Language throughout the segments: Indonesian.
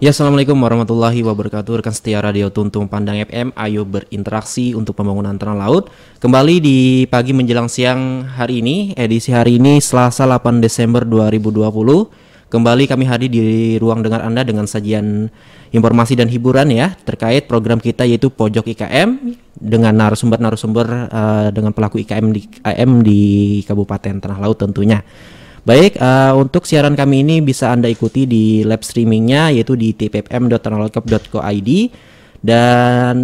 Ya, Assalamualaikum warahmatullahi wabarakatuh. Rekan setia Radio Tuntung Pandang FM, ayo berinteraksi untuk pembangunan Tanah laut. Kembali di pagi menjelang siang hari ini, edisi hari ini Selasa 8 Desember 2020. Kembali kami hadir di ruang dengar Anda dengan sajian informasi dan hiburan ya terkait program kita yaitu Pojok IKM dengan narasumber-narasumber uh, dengan pelaku IKM di IKM di Kabupaten Tanah Laut tentunya. Baik, uh, untuk siaran kami ini bisa Anda ikuti di live streamingnya yaitu di tpm.analogcup.co.id dan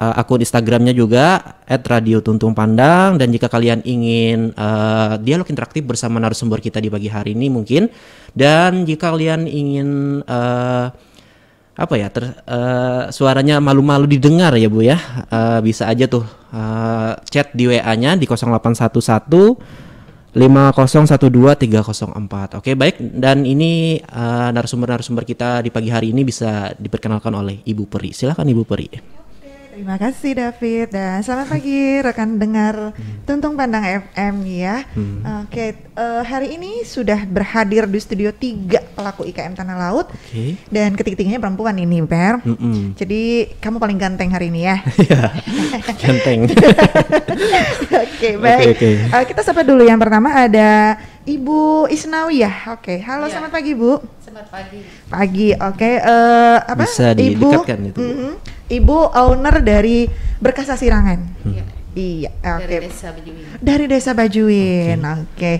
uh, akun Instagramnya juga @radiotuntungpandang dan jika kalian ingin uh, dialog interaktif bersama narasumber kita di pagi hari ini mungkin dan jika kalian ingin uh, apa ya ter, uh, suaranya malu-malu didengar ya Bu ya uh, bisa aja tuh uh, chat di WA-nya di 0811 5012304. Oke, baik. Dan ini eh, narasumber-narasumber uh, kita di pagi hari ini bisa diperkenalkan oleh Ibu Peri. silakan Ibu Peri. Terima kasih David dan selamat pagi rekan dengar Tuntung Pandang FM ya. Hmm. Oke, okay, uh, eh, hari ini sudah berhadir di studio tiga pelaku IKM Tanah Laut. Okay. Dan ketiga-tiganya perempuan ini, Per. Mm -mm. Jadi kamu paling ganteng hari ini ya. Iya, ganteng. Oke, okay, baik. Okay, okay. Uh, eh, kita sapa dulu yang pertama ada Ibu ya. Oke, okay. halo ya. selamat pagi Bu. Selamat pagi. Pagi, oke. Okay. Uh, eh, apa? Bisa didekatkan Ibu? itu. Mm -hmm ibu owner dari Berkasa Sirangan. Iya. Hmm. Iya. Okay. Iya, dari desa Bajuin. Dari desa Bajuin. Oke. Okay. Okay.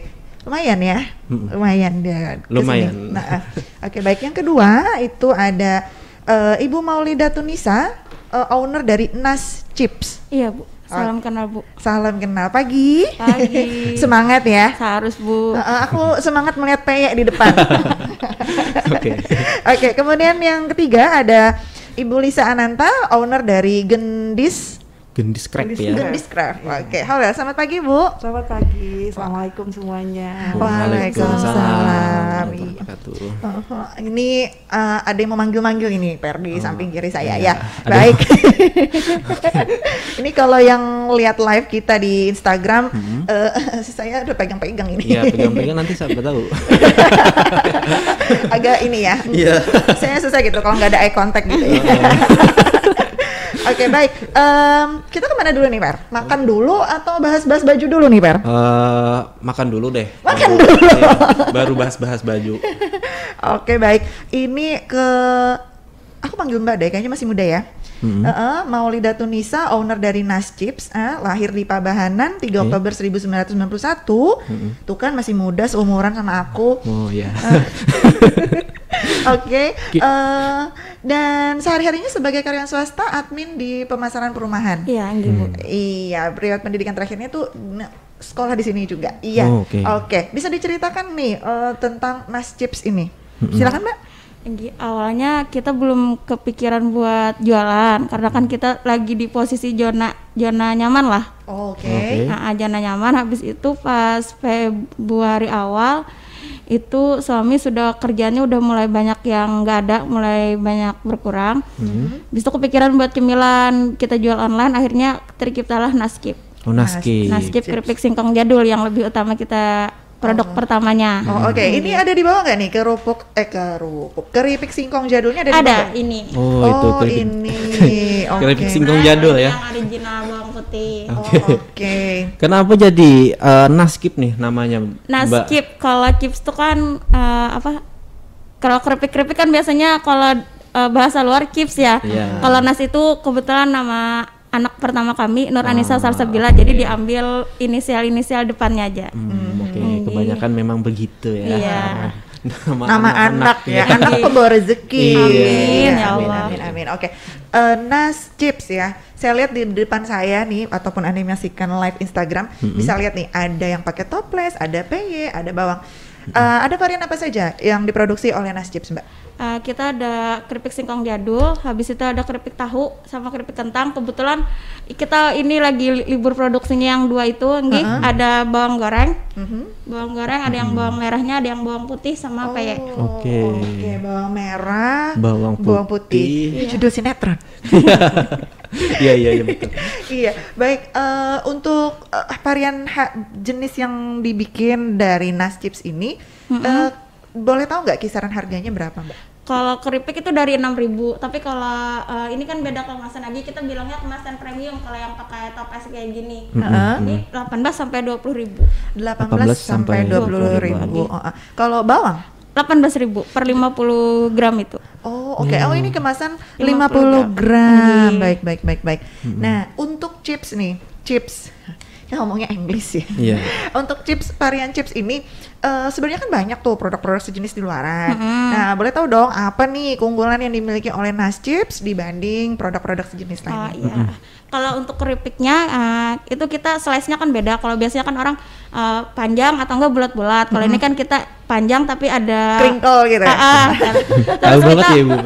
Lumayan ya. Hmm. Lumayan dia. Kesini. Lumayan. Nah, eh, Oke, okay, baik yang kedua itu ada uh, Ibu Maulida Tunisa, uh, owner dari Nas Chips. Iya, Bu. Salam kenal Bu. Salam kenal pagi. Pagi. semangat ya. Harus Bu. Uh, aku semangat melihat peyek di depan. Oke. Oke, okay, kemudian yang ketiga ada Ibu Lisa Ananta, owner dari Gendis Gendis krep ya. Gendis Gendiscraft. Iya. Oke, okay. halo. Selamat pagi, Bu. Selamat pagi. Assalamualaikum semuanya. Waalaikumsalam. Oh, oh, ini uh, ada yang memanggil-manggil ini, Per di oh, samping kiri saya iya. ya. Baik. ini kalau yang lihat live kita di Instagram, hmm. uh, saya udah pegang-pegang ini. Iya, pegang-pegang nanti saya tahu. Agak ini ya. Iya. Yeah. Saya susah gitu kalau nggak ada eye contact gitu ya. Oh, Oke okay, baik. Um, kita kemana dulu nih Per? Makan dulu atau bahas-bahas baju dulu nih Per? Uh, eh, makan dulu deh. Makan baru, dulu. Ya, baru bahas-bahas baju. Oke okay, baik. Ini ke aku panggil Mbak deh. Kayaknya masih muda ya. Mm -hmm. uh -uh, Maulida Tunisa, owner dari Nas Chips, uh, lahir di Pabahanan 3 okay. Iya. Oktober 1991. Mm -hmm. Tuh kan masih muda seumuran sama aku. Oh iya. Yeah. Uh, Oke. Okay. Uh, eh, dan sehari-harinya sebagai karyawan swasta admin di pemasaran perumahan. Iya, gitu. hmm. Iya, periode pendidikan terakhirnya tuh sekolah di sini juga. Iya. Oh, Oke. Okay. Okay. Bisa diceritakan nih uh, tentang Mas Chips ini. Hmm. Silakan, Mbak. Awalnya kita belum kepikiran buat jualan karena kan kita lagi di posisi zona zona nyaman lah. Oke. Okay. Nah, zona nyaman habis itu pas Februari awal itu suami sudah kerjanya udah mulai banyak yang nggak ada mulai banyak berkurang hmm. bisa kepikiran buat cemilan kita jual online akhirnya terciptalah naskip oh, naskip naskip keripik singkong jadul yang lebih utama kita produk oh. pertamanya. Oh, oke. Okay. Hmm. Ini ada di bawah nggak nih kerupuk eh kerupuk keripik singkong jadulnya ada, ada bawah? ini. Oh, oh itu keripik. ini. okay. keripik singkong jadul ya. Yang Oke. Oh. oke okay. kenapa jadi uh, naskip nih namanya naskip kalau kips tuh kan uh, apa kalau keripik keripik kan biasanya kalau uh, bahasa luar kips ya yeah. kalau nas itu kebetulan nama anak pertama kami Nur ah, Anissa ah, Salsabila okay. jadi diambil inisial-inisial depannya aja. Hmm, Oke, okay. Hmm, kebanyakan memang begitu ya. Iya. Ah nama, nama anak, anak ya. Iya. Anak pembawa rezeki. Iya. Amin ya Allah. Amin amin. amin. Oke. Okay. Uh, eh, nas chips ya. Saya lihat di depan saya nih ataupun animasikan live Instagram mm -hmm. bisa lihat nih ada yang pakai toples, ada peye, ada bawang. Uh, ada varian apa saja yang diproduksi oleh Nas Chips, Mbak? uh, kita ada keripik singkong jadul, habis itu ada keripik tahu sama keripik kentang. Kebetulan kita ini lagi libur produksinya yang dua itu, Uh-huh. Ada bawang goreng, uh-huh. bawang goreng, ada yang mhm. bawang merahnya, ada yang bawang putih sama oh, peyek. Oke. Okay. okay, bawang merah, bawang putih. Bawang putih. yeah. Iya. judul sinetron. Iya iya iya betul. Iya baik uh, untuk uh, varian jenis yang dibikin dari nas chips ini. Mm -hmm. uh, boleh tahu nggak kisaran harganya berapa mbak? Kalau keripik itu dari enam ribu, tapi kalau uh, ini kan beda kemasan lagi kita bilangnya kemasan premium kalau yang pakai toples kayak gini. Mm -hmm. Ini 18 sampai puluh ribu. Delapan belas sampai dua puluh ribu. Oh, oh, Kalau bawang? delapan belas ribu per lima puluh gram itu. Oh, oke. Okay. Oh, ini kemasan lima puluh gram. gram. Iya. Baik, baik, baik, baik. Mm -hmm. Nah, untuk chips nih, chips. Ya ngomongnya English ya. Yeah. untuk chips varian chips ini uh, sebenarnya kan banyak tuh produk-produk sejenis di luaran. Mm-hmm. Nah, boleh tahu dong apa nih keunggulan yang dimiliki oleh Nas Chips dibanding produk-produk sejenis oh, lainnya? iya. Mm-hmm. Kalau untuk keripiknya uh, itu kita slice-nya kan beda. Kalau biasanya kan orang uh, panjang atau enggak bulat-bulat. Kalau mm-hmm. ini kan kita panjang tapi ada kringkel gitu. Uh, uh, terus kita ya,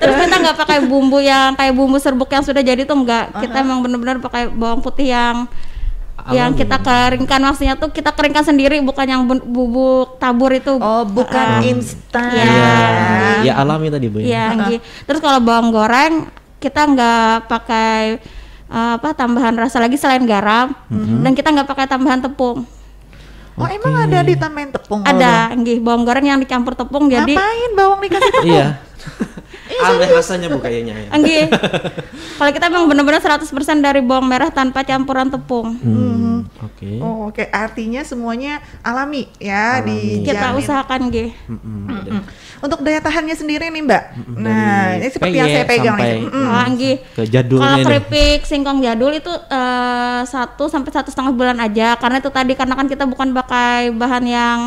terus kita nggak pakai bumbu yang kayak bumbu serbuk yang sudah jadi tuh enggak. Kita uh-huh. emang benar-benar pakai bawang putih yang yang kita keringkan maksudnya tuh kita keringkan sendiri bukan yang bubuk tabur itu oh bukan uh, instan ya. ya alami tadi bu ya, iya, terus kalau bawang goreng kita nggak pakai uh, apa tambahan rasa lagi selain garam mm-hmm. dan kita nggak pakai tambahan tepung Oh okay. emang ada ditambahin tepung? Ada, nggih bawang goreng yang dicampur tepung Ngapain jadi. Ngapain bawang dikasih tepung? iya. Iya, Aneh rasanya bu kayaknya. Ya. Anggi. Kalau kita memang benar-benar 100% dari bawang merah tanpa campuran tepung. Hmm. hmm. Oke. Okay. Oh, oke. Okay. Artinya semuanya alami ya alami. di kita usahakan G. Untuk daya tahannya sendiri nih, Mbak. Mm -mm, nah, ini seperti yang saya pegang sampai, nih. Anggi. Kalau keripik singkong jadul itu uh, satu sampai satu setengah bulan aja karena itu tadi karena kan kita bukan pakai bahan yang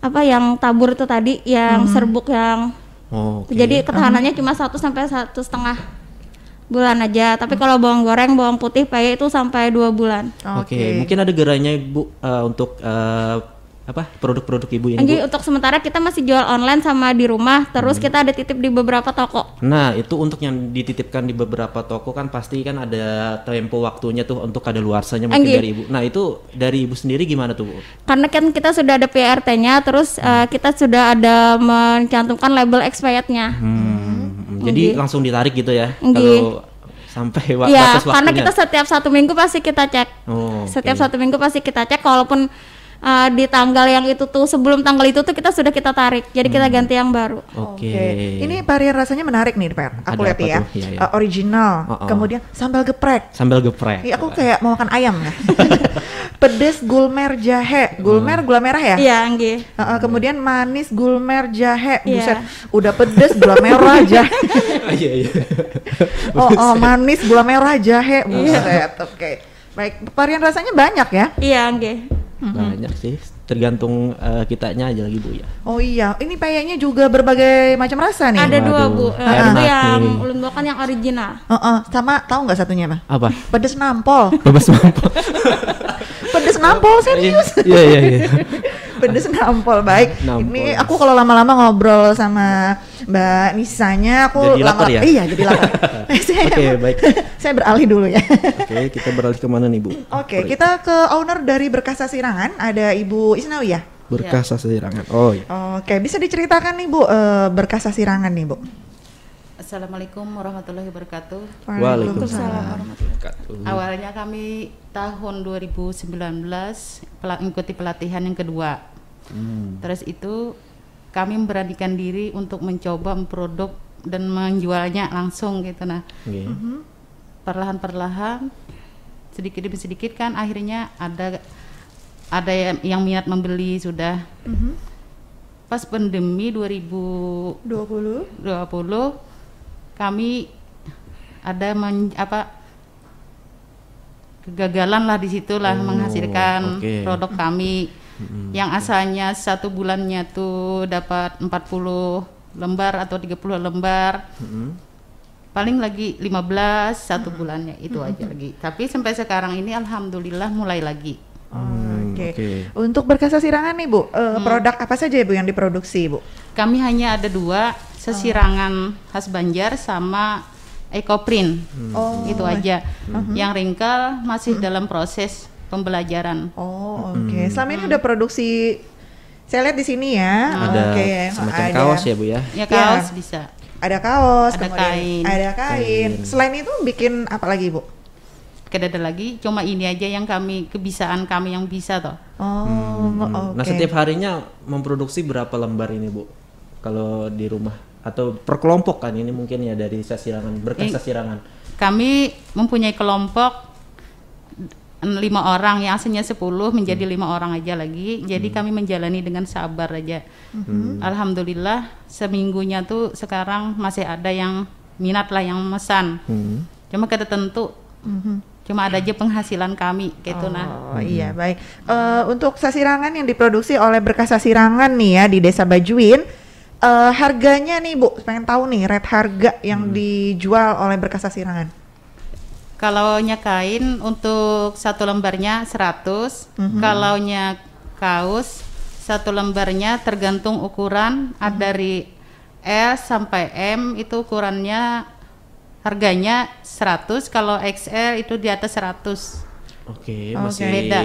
apa yang tabur itu tadi yang hmm. serbuk yang okay. Jadi ketahanannya cuma satu sampai satu setengah bulan aja. Tapi hmm. kalau bawang goreng, bawang putih, pakai itu sampai dua bulan. Oke, okay. okay. mungkin ada gerainya bu uh, untuk uh, apa produk-produk ibu ini? Jadi untuk sementara kita masih jual online sama di rumah, terus hmm. kita ada titip di beberapa toko. Nah itu untuk yang dititipkan di beberapa toko kan pasti kan ada tempo waktunya tuh untuk ada luarsanya mungkin Anggi. dari ibu. Nah itu dari ibu sendiri gimana tuh bu? Karena kan kita sudah ada PRT-nya, terus hmm. uh, kita sudah ada mencantumkan label expired-nya. Hmm. Hmm. Jadi Anggi. langsung ditarik gitu ya? Kalau sampai wak ya, batas waktunya. karena kita setiap satu minggu pasti kita cek. Oh, setiap satu minggu pasti kita cek, walaupun uh, di tanggal yang itu tuh sebelum tanggal itu tuh kita sudah kita tarik. Jadi hmm. kita ganti yang baru. Oke. Okay. okay. Ini varian rasanya menarik nih, Per. Aku lihat ya. ya, ya. Uh, original. Oh, oh. Kemudian sambal geprek. Sambal geprek. Ya, aku kayak mau makan ayam ya. Pedes gulmer jahe. Gulmer hmm. gula merah ya? Iya, anggi Uh, uh, kemudian manis gulmer jahe. Yeah. Iya. udah pedes gula merah jahe. Oh, iya, iya. Oh, oh, manis gula merah jahe. Iya. Buset, oke. Okay. Baik, varian rasanya banyak ya? Iya, anggi Mm-hmm. Banyak sih, tergantung uh, kitanya aja lagi Bu ya. Oh iya, ini peyeknya juga berbagai macam rasa nih. Ada Waduh, dua Bu. Uh, yang belum makan yang original. Uh, uh, sama tahu nggak satunya apa? Apa? Pedes nampol. Pedes nampol. Pedes nampol serius. Iya iya iya pedes nampol baik. Nampol. Ini aku kalau lama-lama ngobrol sama Mbak Nisanya aku jadi lama ya? iya jadi lama Oke, okay, baik. saya beralih dulu ya. Oke, okay, kita beralih ke mana nih, Bu? Oke, okay, kita ke owner dari Berkasa Sirangan, ada Ibu Isnawi ya? Berkasa ya. Sirangan. Oh iya. Oke, okay, bisa diceritakan nih, Bu, eh, Berkasa Sirangan nih, Bu. Assalamualaikum warahmatullahi wabarakatuh. Waalaikumsalam warahmatullahi wabarakatuh. Awalnya kami tahun 2019 mengikuti pelatihan yang kedua. Hmm. Terus itu kami memberanikan diri untuk mencoba memproduk dan menjualnya langsung gitu nah. perlahan mhm. Perlahan-perlahan sedikit demi sedikit kan akhirnya ada ada yang, yang minat membeli sudah. Mm -hmm. Pas pandemi 2020 kami ada men, apa kegagalan lah disitulah oh, menghasilkan okay. produk kami hmm, yang asalnya satu bulannya tuh dapat 40 lembar atau 30 lembar hmm paling lagi 15 satu bulannya itu aja lagi tapi sampai sekarang ini alhamdulillah mulai lagi hmm, oke okay. okay. untuk berkasa sirangan nih bu uh, hmm. produk apa saja ya bu yang diproduksi bu kami hanya ada dua sesirangan khas Banjar sama ekoprint hmm. oh, itu aja hmm. yang ringkel masih hmm. dalam proses pembelajaran oh oke okay. Mhm. selama ini udah produksi saya lihat di sini ya nah. ada okay. semacam ada. kaos ya bu ya ya kaos ya. bisa ada kaos ada kain ada kain. kain selain itu bikin apa lagi bu Kedada ada lagi cuma ini aja yang kami kebisaan kami yang bisa toh oh hmm. okay. nah setiap harinya memproduksi berapa lembar ini bu kalau di rumah atau perkelompok kan ini mungkin ya dari sasirangan berkas iya. sasirangan. Kami mempunyai kelompok lima orang yang aslinya sepuluh menjadi hmm. lima hmm. orang aja lagi. Jadi hmm. kami menjalani dengan sabar aja. Hmm. hmm. Alhamdulillah seminggunya tuh sekarang masih ada yang minat lah yang memesan. Hmm. Cuma kita tentu hmm. cuma ada aja penghasilan kami gitu oh, nah. Oh iya baik. Uh, untuk sasirangan yang diproduksi oleh berkas sasirangan nih ya di Desa Bajuin uh, harganya nih Bu, pengen tahu nih rate harga yang hmm. dijual oleh Berkasasirangan. sirangan. Kalau kain untuk satu lembarnya 100, -hmm. kalau kaos satu lembarnya tergantung ukuran mm -hmm. dari S sampai M itu ukurannya harganya 100, kalau XL itu di atas 100. Oke, okay, masih okay. beda.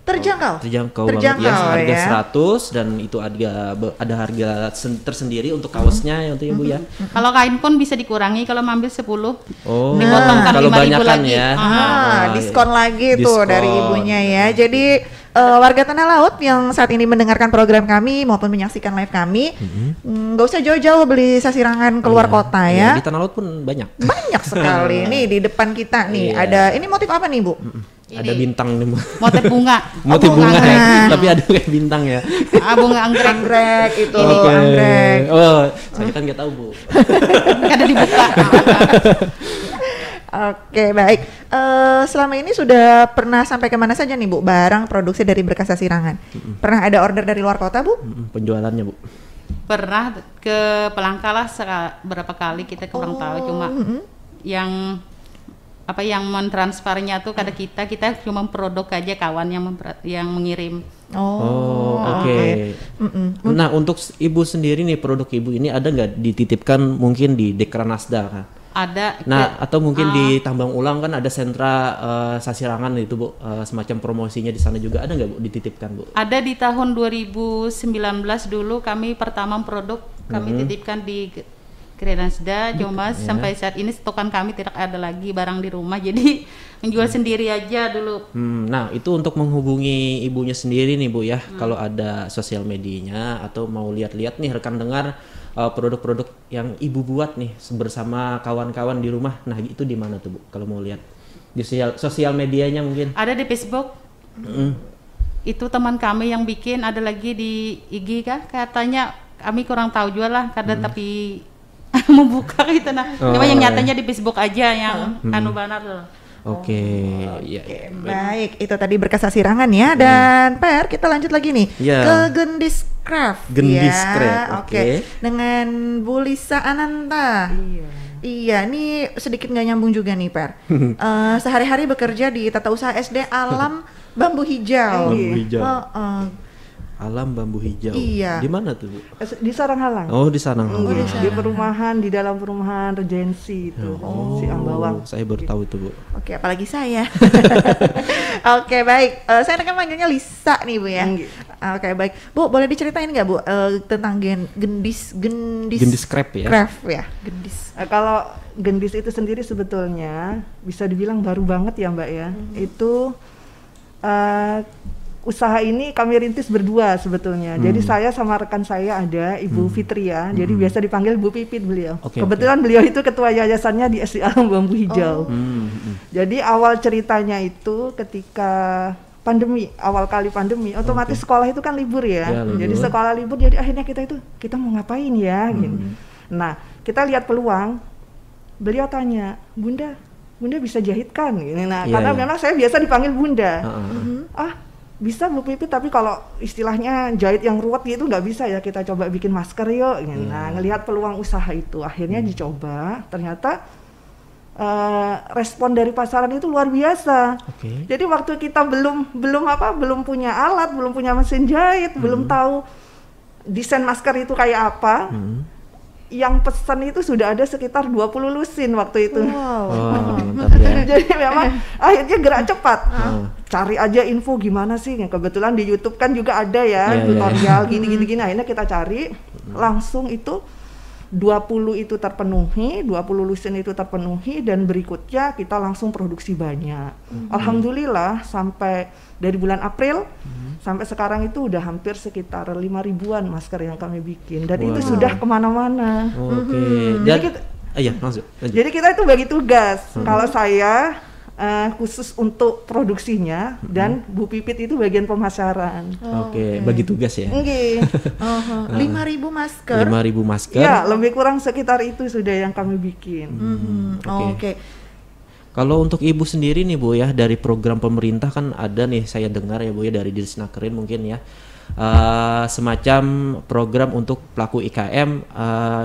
Terjangkau. Oh, Terjangkau, terjangkau banget ya, harga ya. 100 dan itu ada ada harga tersendiri untuk kaosnya mm -hmm. untuk ibu ya. mm -hmm. Kalau kain pun bisa dikurangi kalau mambil 10. Oh. Dipotongkan nah, 5.000 lagi. ya. Ah, ah, iya. diskon ya. lagi tuh diskon. dari ibunya ya. Jadi uh, warga Tanah Laut yang saat ini mendengarkan program kami maupun menyaksikan live kami, mm-hmm. Mm, nggak mm-hmm. usah jauh-jauh beli sasirangan keluar yeah. kota iya, ya. Yeah, di Tanah Laut pun banyak. Banyak sekali. nih di depan kita nih yeah. ada ini motif apa nih Bu? Mm-mm. Ini. Ada bintang nih. Motif bunga. motif oh, bunga, bunga ya. Tapi ada kayak bintang ya. Ah, bunga anggrek. anggrek itu, okay. anggrek. Oh, saya kan nggak tahu, Bu. Karena dibuka. Oke baik. Uh, selama ini sudah pernah sampai kemana saja nih Bu barang produksi dari berkas Sirangan? Mm-hmm. Pernah ada order dari luar kota Bu? Mm-hmm. Penjualannya Bu? Pernah ke Pelangkalah berapa kali kita kurang oh. tahu cuma mm-hmm. yang apa yang mentransfernya tuh kada kita kita cuma produk aja kawan yang yang mengirim. Oh, oh oke. Okay. Nah untuk ibu sendiri nih produk ibu ini ada nggak dititipkan mungkin di Dekranasda kan? ada nah ke, atau mungkin uh, di ah. Tambang Ulang kan ada sentra uh, sasirangan itu bu uh, semacam promosinya di sana juga ada nggak bu dititipkan bu ada di tahun 2019 dulu kami pertama produk kami mm -hmm. titipkan di Kredasda cuma yeah. sampai saat ini stokan kami tidak ada lagi barang di rumah jadi menjual hmm. sendiri aja dulu. Hmm, nah itu untuk menghubungi ibunya sendiri nih bu ya hmm. kalau ada sosial medianya atau mau lihat-lihat nih rekan dengar Eh, produk-produk uh, yang ibu buat nih bersama kawan-kawan di rumah. Nah itu di mana tuh bu? Kalau mau lihat di sosial, sosial medianya mungkin? Ada di Facebook. Mm. Itu teman kami yang bikin. Ada lagi di IG kah? Katanya kami kurang tahu juga lah karena mm. tapi membuka gitu nah. Oh, Cuma yang iya. nyatanya di Facebook aja yang mm. anu banget loh. Oke, okay. oh, Okay. Iya, iya. Baik, itu tadi berkas ya. Hmm. Dan hmm. PR kita lanjut lagi nih yeah. ke Gendis Craft. Gendis ya. Craft. Oke. Okay. Okay. Dengan Bulisa Ananta. Iya. Iya, ini sedikit nggak nyambung juga nih, Per. uh, sehari-hari bekerja di tata usaha SD Alam Bambu Hijau. Bambu iya. Hijau. Uh, uh. Alam Bambu Hijau. Iya. Di mana tuh? Eh, di sarang halang. Oh, di Halang. Oh, iya. di, di perumahan, di dalam perumahan Regency itu, oh. si Ambawang. Saya baru tahu itu, Bu. Oke, apalagi saya. Oke, baik. Uh, saya akan manggilnya Lisa nih, Bu ya. Oke, Ah, oke okay, baik, Bu boleh diceritain nggak Bu uh, tentang gen gendis gendis gendis craft ya? Craft ya, gendis. Uh, kalau gendis itu sendiri sebetulnya bisa dibilang baru banget ya Mbak ya. Hmm. Itu uh, usaha ini kami rintis berdua sebetulnya. Hmm. Jadi saya sama rekan saya ada Ibu hmm. Fitria, ya. hmm. jadi biasa dipanggil Bu Pipit beliau. Okay, Kebetulan okay. beliau itu ketua yayasannya di SDA Bambu Hijau. Oh. Hmm, hmm. Jadi awal ceritanya itu ketika pandemi awal kali pandemi otomatis okay. sekolah itu kan libur ya, ya libur. jadi sekolah libur jadi akhirnya kita itu kita mau ngapain ya hmm. gitu nah kita lihat peluang beliau tanya bunda bunda bisa jahitkan Ini, gitu. nah ya, karena ya. memang saya biasa dipanggil bunda uh -huh. ah bisa Bu Pipi tapi kalau istilahnya jahit yang ruwet gitu nggak bisa ya kita coba bikin masker yuk gitu. hmm. nah iya. ngelihat peluang usaha itu akhirnya hmm. dicoba ternyata Uh, respon dari pasaran itu luar biasa. Okay. Jadi waktu kita belum belum apa belum punya alat, belum punya mesin jahit, hmm. belum tahu desain masker itu kayak apa, hmm. yang pesan itu sudah ada sekitar 20 lusin waktu itu. Wow. wow ya. Jadi memang akhirnya gerak cepat. Ah. Hmm. Cari aja info gimana sih? Ya, kebetulan di YouTube kan juga ada ya yeah, iya, iya. tutorial gini-gini yeah. Hmm. gini. Akhirnya kita cari hmm. langsung itu 20 itu terpenuhi, 20 lusin itu terpenuhi dan berikutnya kita langsung produksi banyak. Mm -hmm. Alhamdulillah sampai dari bulan April mm -hmm. sampai sekarang itu udah hampir sekitar lima ribuan masker yang kami bikin dan wow. itu sudah kemana-mana. Oke. Okay. Mm -hmm. Jadi kita, ah, iya, Jadi kita itu bagi tugas. -hmm. Kalau saya uh, khusus untuk produksinya mm-hmm. dan Bu Pipit itu bagian pemasaran. Oh. Oke, okay. bagi tugas ya. Oke. Oh, oh. Nah. Lima ribu masker. Lima ribu masker. Ya, lebih kurang sekitar itu sudah yang kami bikin. Hmm, mm-hmm. Oke. Okay. Okay. Kalau untuk ibu sendiri nih bu ya dari program pemerintah kan ada nih saya dengar ya bu ya dari Dirsnakerin mungkin ya uh, semacam program untuk pelaku IKM uh, eh,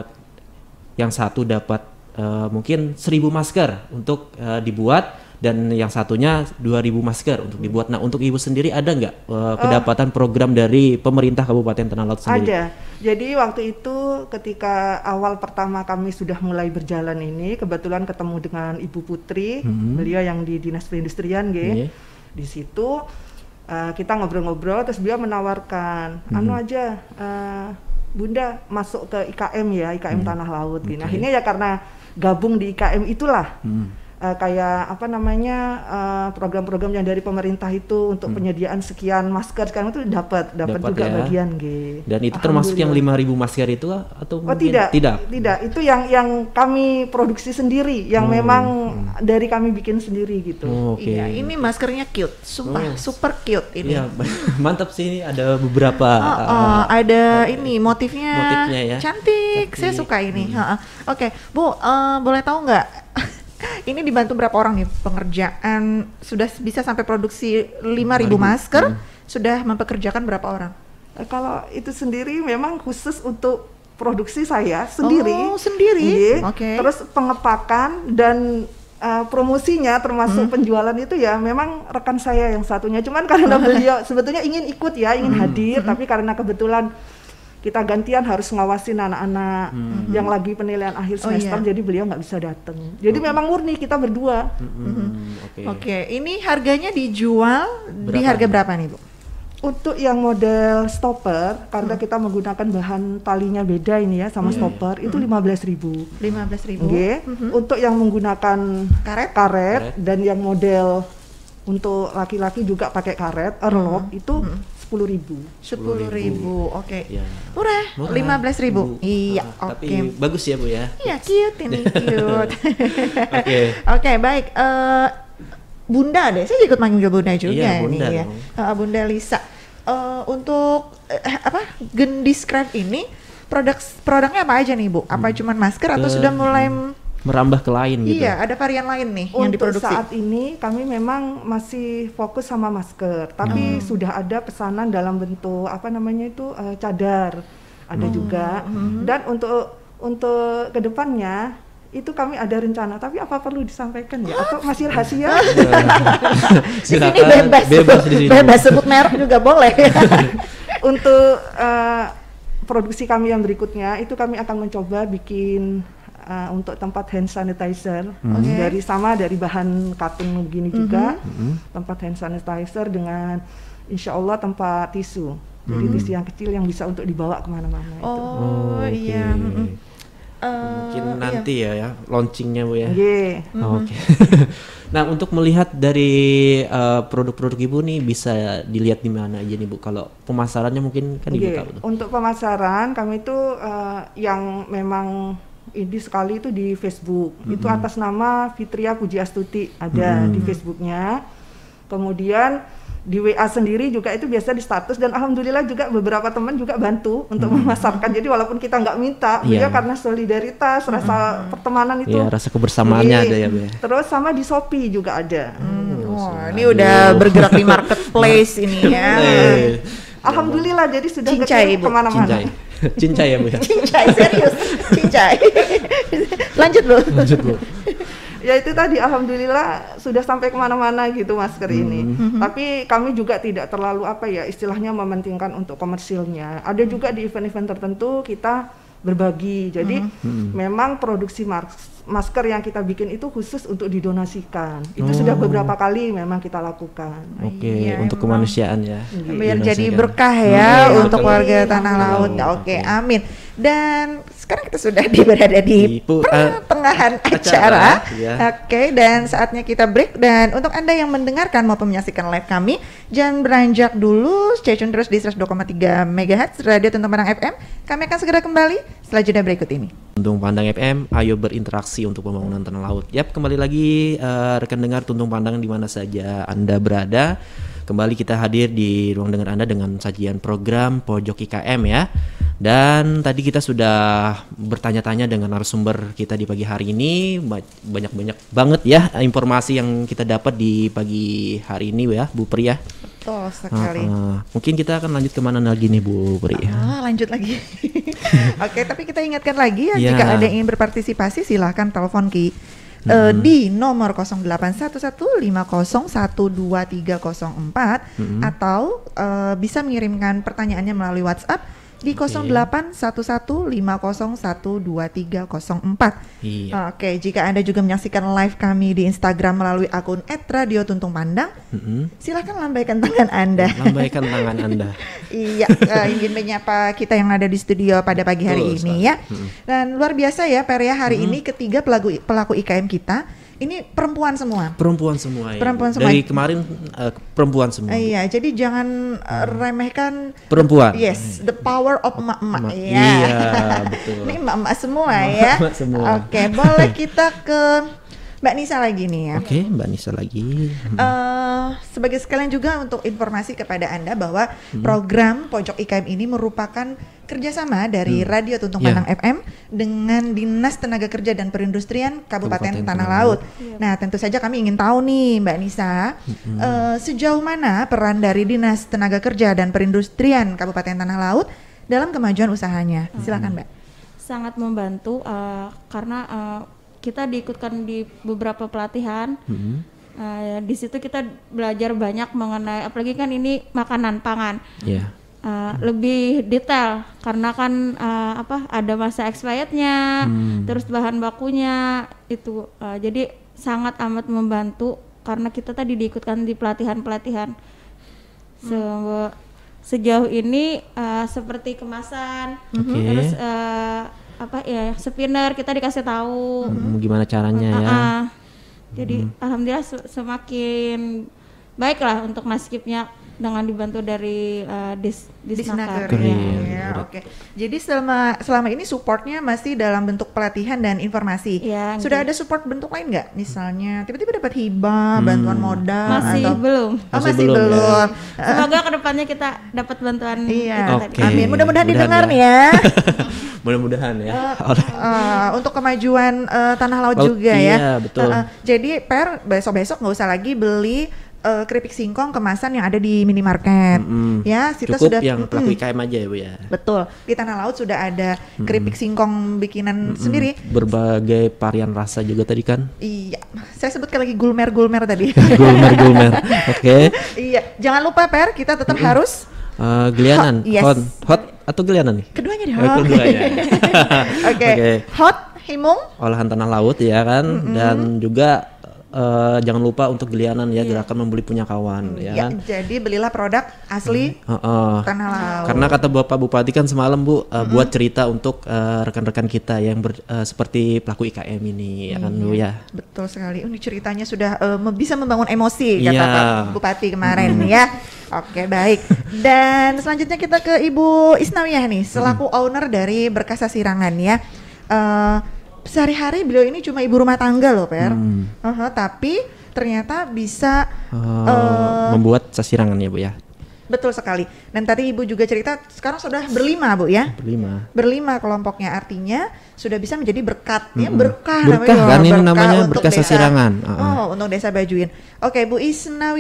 yang satu dapat uh, mungkin seribu masker untuk uh, dibuat dan yang satunya 2000 masker untuk dibuat. Nah, untuk Ibu sendiri ada nggak uh, eh, pendapatan uh, program dari pemerintah Kabupaten Tanah Laut sendiri? Ada. Jadi waktu itu ketika awal pertama kami sudah mulai berjalan ini, kebetulan ketemu dengan Ibu Putri, hmm. beliau yang di Dinas Perindustrian, gitu. Iya. Yeah. Di situ uh, kita ngobrol-ngobrol, terus beliau menawarkan, hmm. anu aja. Uh, Bunda masuk ke IKM ya, IKM hmm. Tanah Laut. Okay. Nah, ini ya karena gabung di IKM itulah. Hmm uh, kayak apa namanya eh, program-program uh, yang dari pemerintah itu untuk hmm. penyediaan sekian masker sekarang itu dapat dapat juga ya. bagian G. Dan itu termasuk yang 5000 masker itu atau oh, tidak tidak tidak itu yang yang kami produksi sendiri yang hmm. memang hmm. dari kami bikin sendiri gitu. Oh, okay. Iya ini maskernya cute sumpah oh. super cute ini. ya, mantap sih ini ada beberapa oh, eh, oh, uh, ada uh, ini motifnya, motifnya ya. cantik. cantik saya suka ini. Hmm. Oke okay. Bu uh, boleh tahu nggak ini dibantu berapa orang nih pengerjaan sudah bisa sampai produksi 5000 masker hmm. sudah mempekerjakan berapa orang eh, kalau itu sendiri memang khusus untuk produksi saya sendiri oh sendiri iya. oke okay. terus pengepakan dan uh, promosinya termasuk hmm. penjualan itu ya memang rekan saya yang satunya cuman karena hmm. beliau sebetulnya ingin ikut ya ingin hmm. hadir hmm. tapi karena kebetulan kita gantian harus ngawasin anak-anak hmm. hmm. yang lagi penilaian akhir semester oh, iya. jadi beliau nggak bisa datang jadi hmm. memang murni kita berdua hmm. hmm. hmm, hmm. oke okay. okay. ini harganya dijual berapa di harga berapa nih bu untuk yang model stopper karena hmm. kita menggunakan bahan talinya beda ini ya sama hmm. stopper itu lima belas ribu. Lima belas ribu. Okay. Hmm. Untuk yang menggunakan karet, karet, karet. dan yang model untuk laki-laki juga pakai karet, erlop hmm. itu hmm sepuluh ribu. Sepuluh ribu, oke. Okay. Ya. Murah, lima belas ribu. Iya, uh, oke. Okay. bagus ya bu ya. Iya cute ini cute. oke. oke okay, baik. Uh, Bunda deh, saya ikut manggil Bunda juga iya, Bunda nih ya. Uh, Bunda Lisa. Uh, untuk uh, apa gendis craft ini produk produknya apa aja nih bu? Apa hmm. cuman masker atau uh, sudah mulai hmm merambah ke lain iya, gitu. Iya, ada varian lain nih Untuk yang diproduksi. Untuk saat ini kami memang masih fokus sama masker, tapi hmm. sudah ada pesanan dalam bentuk apa namanya itu uh, cadar ada hmm. juga hmm. dan untuk untuk kedepannya itu kami ada rencana tapi apa perlu disampaikan ya atau masih rahasia iya. di sini bebas bebas, di sini. bebas sebut merek juga boleh untuk uh, produksi kami yang berikutnya itu kami akan mencoba bikin uh, untuk tempat hand sanitizer hmm. okay. dari sama dari bahan katun begini mm-hmm. juga mm-hmm. tempat hand sanitizer dengan insya Allah tempat tisu jadi mm-hmm. tisu yang kecil yang bisa untuk dibawa kemana-mana oh, itu oh okay. Oh, iya mm-hmm. Mungkin uh, nanti iya. ya ya launchingnya bu ya. Yeah. Oh, Oke. Okay. nah untuk melihat dari produk eh, produk-produk ibu nih bisa dilihat di mana aja nih bu? Kalau pemasarannya mungkin kan yeah. Untuk pemasaran kami itu uh, yang memang ini sekali itu di Facebook. Mm -hmm. Itu atas nama Fitria Puji Astuti ada mm -hmm. di Facebooknya. Kemudian di WA sendiri juga itu biasa di status dan alhamdulillah juga beberapa teman juga bantu untuk hmm. memasarkan. Jadi walaupun kita nggak minta, yeah. ya karena solidaritas, rasa hmm. pertemanan itu. Yeah, rasa kebersamaannya ada iya. ya. Be. Terus sama di Shopee juga ada. Hmm. Oh, ini udah bergerak di marketplace ini ya. Iya. Alhamdulillah jadi sudah kemana-mana. Cincai ya Bu ya? Cincai, serius. Cincai. Lanjut Bu. Lanjut Bu. ya itu tadi alhamdulillah sudah sampai kemana-mana gitu masker hmm. ini. Hmm. Tapi kami juga tidak terlalu apa ya istilahnya mementingkan untuk komersilnya. Ada hmm. juga di event-event tertentu kita berbagi. Jadi hmm. hmm. memang produksi mas masker yang kita bikin itu khusus untuk didonasikan. Itu oh. sudah beberapa kali memang kita lakukan. Oke, okay, iya, untuk emang. kemanusiaan ya. Biar iya, jadi berkah ya iya, iya, untuk betul. warga tanah laut. Oke, okay, amin. Dan sekarang kita sudah berada di, di eh, pertengahan uh, acara. acara ya. Oke, okay, dan saatnya kita break dan untuk Anda yang mendengarkan maupun menyaksikan live kami, jangan beranjak dulu, stay tune terus di 102,3 MHz Radio Tentang barang FM. Kami akan segera kembali setelah jeda berikut ini. Tuntung Pandang FM, ayo berinteraksi untuk pembangunan tanah laut. Yap, kembali lagi uh, rekan dengar Tuntung Pandang di mana saja Anda berada. Kembali kita hadir di ruang dengar Anda dengan sajian program Pojok IKM ya. Dan tadi kita sudah bertanya-tanya dengan narasumber kita di pagi hari ini banyak-banyak banget ya eh, informasi yang kita dapat di pagi hari ini ya, Bu Pri ya. Betul sekali. Uh, uh, mungkin kita akan lanjut kemana lagi nih Bu Pri? Uh, lanjut lagi. Oke, tapi kita ingatkan lagi ya yeah. jika ada yang ingin berpartisipasi silahkan telepon Ki uh, di nomor 08115012304 hmm. atau uh, bisa mengirimkan pertanyaannya melalui WhatsApp di 08115012304. Iya. Oke, jika Anda juga menyaksikan live kami di Instagram melalui akun @radiotuntungpandang, mm -hmm. silakan lambaikan tangan Anda. Iya, lambaikan tangan Anda. iya, uh, ingin menyapa kita yang ada di studio pada pagi hari Tuh, ini ya. Mm -hmm. Dan luar biasa ya Peria hari mm -hmm. ini ketiga pelaku pelaku IKM kita ini perempuan semua. Perempuan semua. Ya. Perempuan semua. Dari kemarin uh, perempuan semua. Uh, iya, jadi jangan uh, remehkan perempuan. yes, the hmm. power of emak-emak. Iya. iya, betul. Ini emak-emak semua ya. Emak semua. Oke, okay, boleh kita ke Mbak Nisa lagi nih ya. Oke, okay, Mbak Nisa lagi. Uh, sebagai sekalian juga untuk informasi kepada Anda bahwa hmm. program Pojok IKM ini merupakan kerjasama dari hmm. Radio Tuntung Padang Pandang ya. FM dengan Dinas Tenaga Kerja dan Perindustrian Kabupaten, Kabupaten Tanah, Laut. Laut. Nah, tentu saja kami ingin tahu nih, Mbak Nisa, hmm. uh, sejauh mana peran dari Dinas Tenaga Kerja dan Perindustrian Kabupaten Tanah Laut dalam kemajuan usahanya? Hmm. Silakan, Mbak. Sangat membantu uh, karena uh, kita diikutkan di beberapa pelatihan. Mm-hmm. Uh, di situ kita belajar banyak mengenai apalagi kan ini makanan pangan. Yeah. Iya. Uh, hmm. lebih detail karena kan uh, apa ada masa expirednya hmm. terus bahan bakunya itu uh, jadi sangat amat membantu karena kita tadi diikutkan di pelatihan pelatihan hmm. sejauh ini uh, seperti kemasan okay. terus uh, apa ya, ya spinner kita dikasih tahu hmm, gimana caranya ya. Ah, ah. jadi hmm. alhamdulillah semakin baiklah untuk naskipnya dengan dibantu dari uh, dis disnaker. Ya, ya oke. Okay. Jadi selama selama ini supportnya masih dalam bentuk pelatihan dan informasi. Ya, Sudah gitu. ada support bentuk lain nggak? Misalnya tiba-tiba dapat hibah, hmm. bantuan modal Masih atau... belum. Oh, masih, masih belum. Ya. belum. Ya. Semoga kedepannya kita dapat bantuan. Iya. Okay. Amin. Mudah-mudahan didengar ya. nih ya. Mudah-mudahan ya. Uh, uh, untuk kemajuan uh, tanah laut, laut juga iya, ya. Iya, betul. Uh, uh, jadi per besok-besok nggak usah lagi beli uh, keripik singkong kemasan yang ada di minimarket. Mm-hmm. Ya, kita Cukup sudah yang pelaku mm, aja ya, Bu ya. Betul. Di Tanah Laut sudah ada keripik singkong bikinan mm-hmm. sendiri. Berbagai varian rasa juga tadi kan? Iya. Saya sebutkan lagi gulmer-gulmer tadi. gulmer-gulmer. Oke. Okay. Iya, jangan lupa Per, kita tetap mm-hmm. harus Uh, eh, gelianan, hot, yes. hot, hot atau gelianan nih? Keduanya deh. Oh, Oke, okay. okay. hot, himung, olahan tanah laut ya kan, mm-hmm. dan juga uh, jangan lupa untuk gelianan ya yeah. gerakan membeli punya kawan hmm, ya. ya jadi belilah produk asli mm. uh, uh. tanah laut. Karena kata Bapak Bupati kan semalam Bu uh, mm-hmm. buat cerita untuk rekan eh, rekan-rekan kita yang ber, uh, seperti pelaku IKM ini ya kan Bu iya, ya. Betul sekali. Ini ceritanya sudah uh, bisa membangun emosi kata yeah. Pak Bupati kemarin mm ya. Oke, baik. Dan selanjutnya kita ke Ibu Isnawiyah nih selaku hmm owner dari Berkasa Sirangan ya. Uh, sehari-hari beliau ini cuma ibu rumah tangga loh per hmm. uh -huh, tapi ternyata bisa uh, uh, membuat sasirangan ya bu ya betul sekali dan tadi ibu juga cerita sekarang sudah berlima bu ya berlima berlima kelompoknya artinya sudah bisa menjadi berkat mm -hmm. ya berkah, berkah namanya, kan ya? ini namanya berkah sasirangan uh -huh. oh untuk desa Bajuin oke bu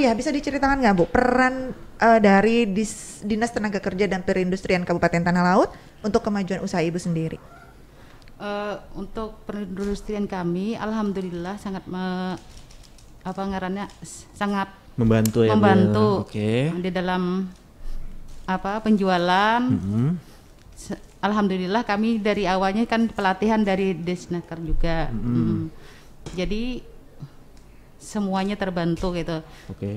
ya bisa diceritakan nggak bu peran uh, dari Dis, dinas tenaga kerja dan perindustrian Kabupaten Tanah Laut untuk kemajuan usaha ibu sendiri Eh, untuk perindustrian kami alhamdulillah sangat me, apa ngarannya sangat membantu ya, ya. membantu okay. di dalam apa penjualan mm -hmm. alhamdulillah kami dari awalnya kan pelatihan dari Desnaker juga mm -hmm. Mm. jadi semuanya terbantu gitu oke okay.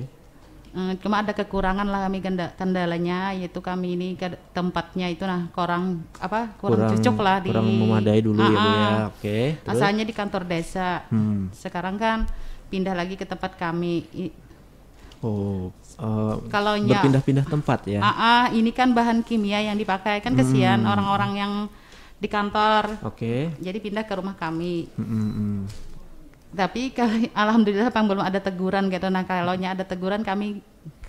Eh, cuma ada kekurangan lah kami ganda, kendalanya yaitu kami ini ke tempatnya itu nah kurang apa kurang, kurang cocok lah di kurang memadai dulu uh-uh. ya Bu ya. Ah, ah. Oke. Okay, Asalnya di kantor desa. Hmm. Sekarang kan pindah lagi ke tempat kami. Oh, uh, kalau berpindah-pindah tempat ya. Uh-uh, ini kan bahan kimia yang dipakai kan kesian orang hmm. orang-orang yang di kantor. Oke. Okay. Jadi pindah ke rumah kami. Hmm, hmm, hmm tapi kalau alhamdulillah pang belum ada teguran gitu nah kalau ada teguran kami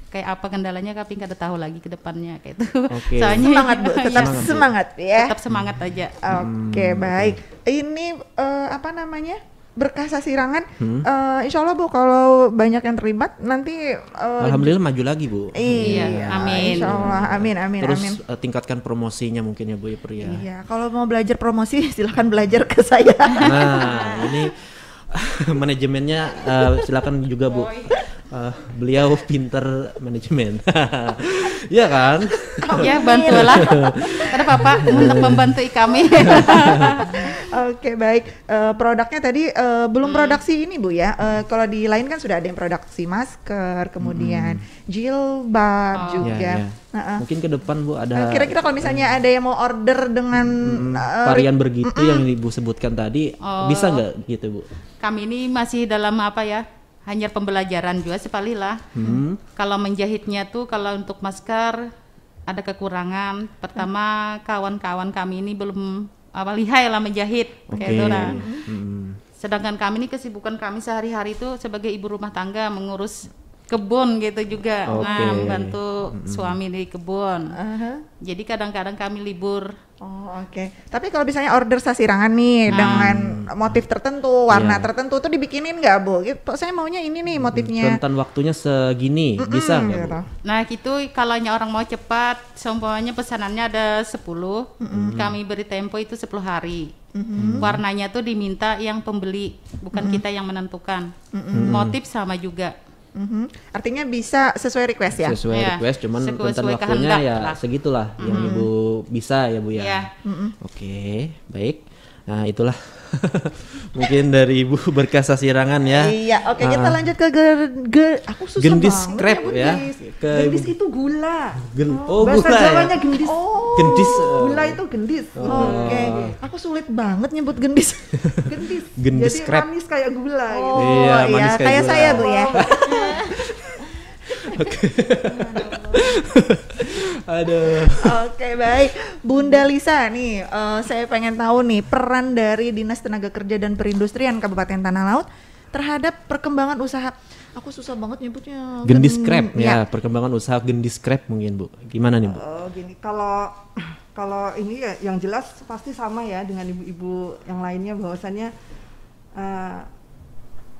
kayak apa kendalanya tapi nggak ada tahu lagi ke depannya kayak itu okay. soalnya semangat bu tetap semangat, iya. semangat ya tetap semangat aja oke okay, hmm. baik ini uh, apa namanya berkasa sirangan. hmm. uh, insya Allah bu kalau banyak yang terlibat nanti uh, alhamdulillah maju lagi bu iya, iya amin insya Allah amin amin terus amin. Uh, tingkatkan promosinya mungkin ya bu ya pria iya kalau mau belajar promosi silahkan belajar ke saya nah ini manajemennya uh, silakan juga Bu uh, beliau pinter manajemen. Iya kan? ya gitu? bantulah. Karena apa iya. untuk membantu kami. Oke baik. Uh, produknya tadi uh, belum hmm. produksi ini Bu ya. Uh, kalau di lain kan sudah ada yang produksi masker, kemudian hmm. jilbab oh. juga. Ya, ya. Uh-uh. Mungkin ke depan Bu ada. Kira-kira kalau misalnya uh, ada yang mau order dengan uh, varian begitu uh-uh. yang Ibu sebutkan tadi, oh. bisa nggak gitu Bu? Kami ini masih dalam apa ya? hanya pembelajaran juga sepalilah. Hmm. Kalau menjahitnya tuh kalau untuk masker ada kekurangan. Pertama kawan-kawan kami ini belum apa ah, lihai lah menjahit okay. kayak itu lah. Hmm. Sedangkan kami ini kesibukan kami sehari-hari itu sebagai ibu rumah tangga mengurus kebun gitu juga, okay. nah membantu hmm. suami di kebun. Uh -huh. Jadi kadang-kadang kami libur Oh oke. Okay. Tapi kalau misalnya order sasirangan nih hmm. dengan motif tertentu, warna yeah. tertentu tuh dibikinin nggak bu? Gitu, saya maunya ini nih hmm, motifnya. Rentan waktunya segini mm -mm, bisa nggak gitu. bu? Nah itu kalau orang mau cepat, semuanya pesanannya ada 10 mm -mm. kami beri tempo itu 10 hari. Mm -hmm. Warnanya tuh diminta yang pembeli, bukan mm -hmm. kita yang menentukan. Mm -hmm. Motif sama juga hmm Artinya bisa sesuai request ya? Sesuai yeah. request, cuman tentang waktunya ya lah. segitulah mm-hmm. yang ibu bisa ya bu ya. Yeah. Mm-hmm. Oke, okay, baik. Nah, itulah mungkin dari Ibu berkasa sirangan ya. Iya, oke okay, uh, kita nah. lanjut ke ger, ger aku susah gendis banget krep, ya. ya. Ke gendis itu gula. Gen, oh, oh bahasa gula ya? Jawanya ya? gendis. Oh, gendis. Uh. Gula itu gendis. Oh. Oke. Okay. Aku sulit banget nyebut gendis. gendis. gendis Jadi krep. manis kayak gula oh, gitu. Iya, oh, manis iya, kayak, kayak saya Bu ya. oke. Ada. Oke okay, baik, Bunda Lisa nih, uh, saya pengen tahu nih peran dari Dinas Tenaga Kerja dan Perindustrian Kabupaten Tanah Laut terhadap perkembangan usaha. Aku susah banget nyebutnya. Gendis Crab ya. ya, perkembangan usaha Gendis Crab mungkin Bu. Gimana nih Bu? Uh, gini, kalau kalau ini ya, yang jelas pasti sama ya dengan ibu-ibu yang lainnya bahwasannya uh,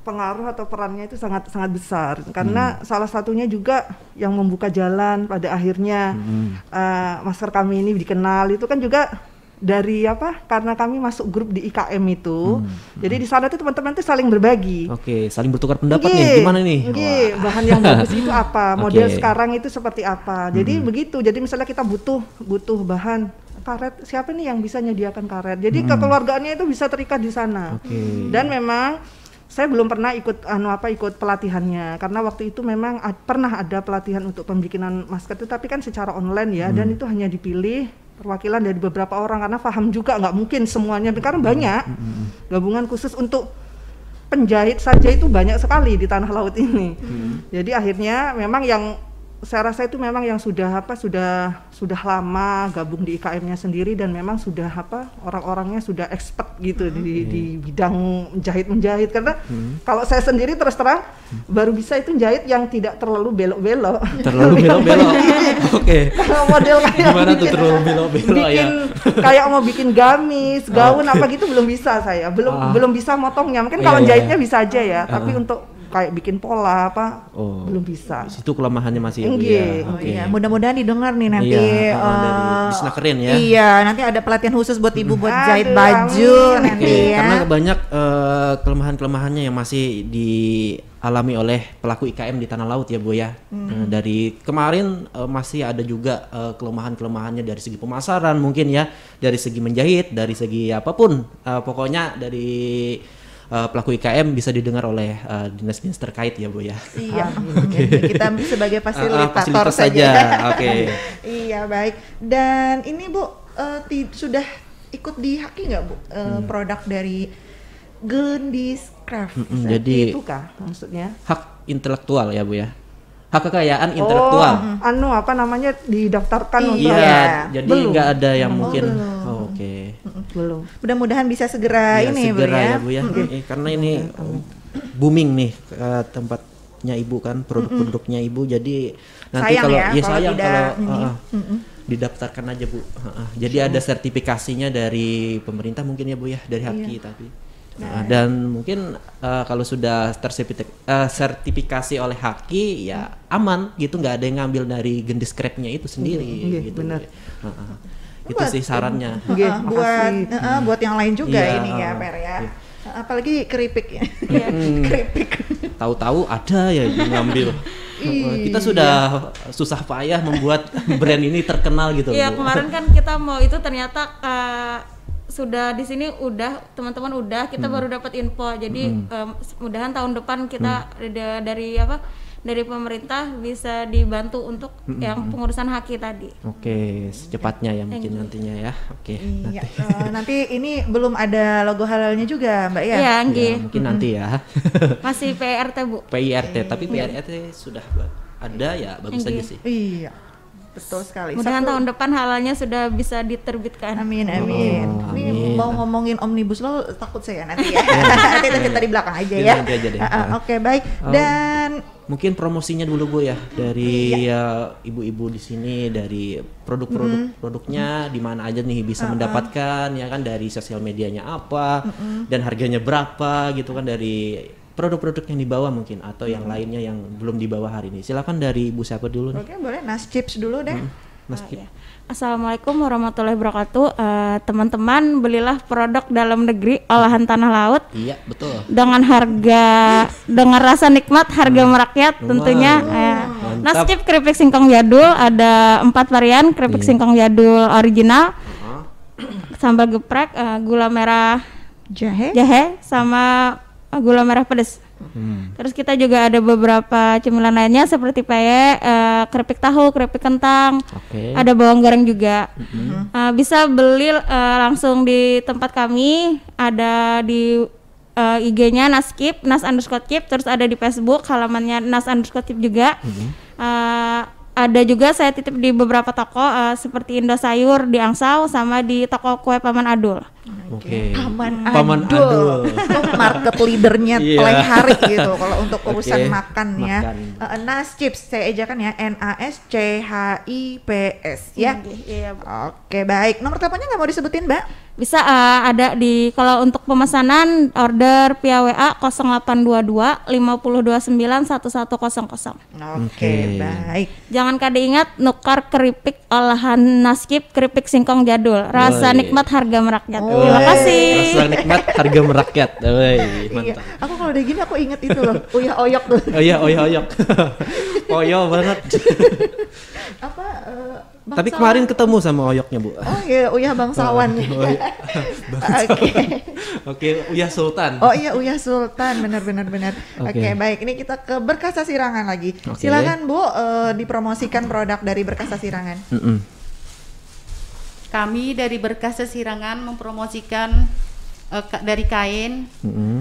pengaruh atau perannya itu sangat sangat besar karena hmm. salah satunya juga yang membuka jalan pada akhirnya hmm. uh, masker kami ini dikenal itu kan juga dari apa karena kami masuk grup di IKM itu hmm. jadi di sana tuh teman-teman tuh saling berbagi oke okay, saling bertukar pendapat gih, nih gimana nih Gye. bahan yang bagus itu apa model okay. sekarang itu seperti apa jadi hmm. begitu jadi misalnya kita butuh butuh bahan karet siapa nih yang bisa menyediakan karet jadi hmm. kekeluargaannya itu bisa terikat di sana okay. dan memang saya belum pernah ikut anu apa ikut pelatihannya karena waktu itu memang ad, pernah ada pelatihan untuk pembikinan masker itu tapi kan secara online ya hmm. dan itu hanya dipilih perwakilan dari beberapa orang karena paham juga nggak mungkin semuanya karena hmm. banyak hmm, hmm, hmm. gabungan khusus untuk penjahit saja itu banyak sekali di tanah laut ini hmm. jadi akhirnya memang yang saya rasa itu memang yang sudah apa sudah sudah lama gabung di IKM-nya sendiri dan memang sudah apa orang-orangnya sudah expert gitu hmm. di di hmm. bidang menjahit menjahit karena hmm. kalau saya sendiri terus terang hmm. baru bisa itu jahit yang tidak terlalu belok-belok terlalu belok-belok oke okay. model kayak gimana bikin, tuh terlalu belok-belok ya? bikin ya kayak mau bikin gamis oh. gaun okay. apa gitu belum bisa saya belum ah. belum bisa motongnya mungkin yeah, oh, kalau yeah. Iya, jahitnya iya. bisa aja ya uh. tapi ah. untuk kayak bikin pola apa oh. belum bisa. Itu kelemahannya masih ya. Iya, okay. iya. mudah-mudahan didengar nih nanti iya, uh, dari keren eh, ya. Iya, nanti ada pelatihan khusus buat ibu buat Aduh, jahit baju amin. nanti okay. ya. Karena banyak uh, kelemahan-kelemahannya yang masih dialami oleh pelaku IKM di tanah laut ya Bu ya. Hmm. dari kemarin uh, masih ada juga uh, kelemahan-kelemahannya dari segi pemasaran mungkin ya, dari segi menjahit, dari segi apapun uh, pokoknya dari uh, pelaku IKM bisa didengar oleh eh, dinas-dinas uh, dinas -dinas terkait ya Bu ya. Iya. Ah. okay. Kita sebagai fasilitator, uh, ah, ah, fasilitator saja. Oke. Okay. iya baik. Dan ini Bu uh, sudah ikut di haki nggak Bu uh, hmm. produk dari Gendis Craft? Mm hmm, hmm jadi itu kah maksudnya? Hak intelektual ya Bu ya hak kekayaan oh, intelektual. Anu apa namanya didaftarkan iya, untuk ya? iya. Jadi nggak ada yang oh, mungkin belum. Oke. Okay. Belum. Mudah-mudahan bisa segera iya, ya, ini segera Bu ya. Bu ya. Mm -hmm. eh, karena ini eh, booming nih uh, tempatnya Ibu kan, produk-produknya Ibu. Jadi nanti kalau ya, ya kalau sayang tidak, kalau Uh, didaftarkan aja Bu. Uh, Jadi sure. ada iya. sertifikasinya dari pemerintah mungkin ya Bu ya, dari iya. HAKI tapi. Nah, dan mungkin uh, kalau sudah tersertifikasi uh, oleh Haki ya mm. aman gitu nggak ada yang ngambil dari gendis scrapnya itu sendiri. Mm -hmm. gitu. Benar. Uh uh. Itu sih sarannya. Okay, buat uh, buat yang lain juga yeah, ini ya, Per ya. Yeah iya. apalagi keripik ya iya. hmm. keripik tahu-tahu ada ya ngambil iya. kita sudah iya. susah payah membuat brand ini terkenal gitu Iya kemarin kan kita mau itu ternyata uh, sudah di sini udah teman-teman udah kita hmm. baru dapat info jadi hmm. um, mudahan tahun depan kita hmm. dari apa dari pemerintah bisa dibantu untuk mm-hmm. yang pengurusan haki tadi. Oke, secepatnya ya mungkin Enggak. nantinya ya. Oke. Iya. Nanti. Uh, nanti ini belum ada logo halalnya juga, Mbak ya? Iya, ya, mungkin mm-hmm. nanti ya. Masih PRT, Bu. PIRT, tapi PIRT iya. sudah ada ya bagus Enggak. aja sih. Iya. Betul sekali. Mudahan Satu, tahun depan halalnya sudah bisa diterbitkan. Amin, amin. Oh, amin. Ini mau ngomongin omnibus law takut saya nanti ya. Iya. nanti kita cerita di belakang aja iya, ya. Nanti aja deh. Uh, Oke, okay, baik. Um, Dan mungkin promosinya dulu Bu ya dari ya. uh, ibu-ibu di sini dari produk-produk hmm. produknya hmm. di mana aja nih bisa uh huh mendapatkan ya kan dari sosial medianya apa uh-uh. dan harganya berapa gitu kan dari produk-produk yang dibawa mungkin atau yang hmm. lainnya yang belum dibawa hari ini. Silakan dari Bu Siapa dulu nih. Oke, boleh Nas Chips dulu deh. Hmm. Ah, chips oh, iya. Assalamualaikum warahmatullahi wabarakatuh. teman eh, teman-teman belilah produk dalam negeri olahan tanah laut. Iya betul. Dengan harga, dengan rasa nikmat, harga hmm. merakyat tentunya. Wow. Uh, Nasib keripik singkong jadul ada empat varian keripik iya. singkong jadul original, uh-huh. sambal geprek, uh, gula merah, jahe, jahe sama oh, gula merah pedas. Hmm. Terus kita juga ada beberapa cemilan lainnya seperti peyek, uh, eh, keripik tahu, keripik kentang, okay. ada bawang goreng juga. Hmm. Uh, bisa beli uh, langsung di tempat kami, ada di uh, IG-nya naskip, nas underscore kip, terus ada di Facebook halamannya nas underscore kip juga. Hmm. Uh, ada juga saya titip di beberapa toko uh, seperti Indo Sayur di Angsau sama di toko kue Paman Adul. Oke. Okay. Paman Paman Adul. Adul. Market leadernya yeah. Iya. hari gitu kalau untuk urusan okay. makan ya. Uh, nas chips saya ejakan ya N A S C H I P S ya. Mm, iya. iya Oke, okay, baik. Nomor teleponnya nggak mau disebutin, Mbak? Bisa uh, ada di kalau untuk pemesanan order via WA 0822 5029 1100. Oke, okay, baik. Jangan kada ingat nukar keripik olahan naskip keripik singkong jadul. Rasa Boleh. nikmat harga merakyat. Oh, terima kasih. Rasa nikmat harga merakyat. Woi, iya, mantap. Iya. Aku kalau udah gini aku inget itu loh, uyah oyok tuh. Oh iya, oyah oyok. Oyo banget. Apa uh, bangsawan. Tapi kemarin ketemu sama oyoknya, Bu. Oh iya, uyah oh, iya. bangsawan. Oke. Oke, uyah sultan. Oh iya, uyah sultan. Benar benar benar. Oke, okay. okay, baik. Ini kita ke Berkasa Sirangan lagi. Okay. Silakan, Bu, uh, dipromosikan produk dari Berkasa Sirangan. Mm -mm kami dari berkas Sesirangan mempromosikan uh, dari kain, mm-hmm.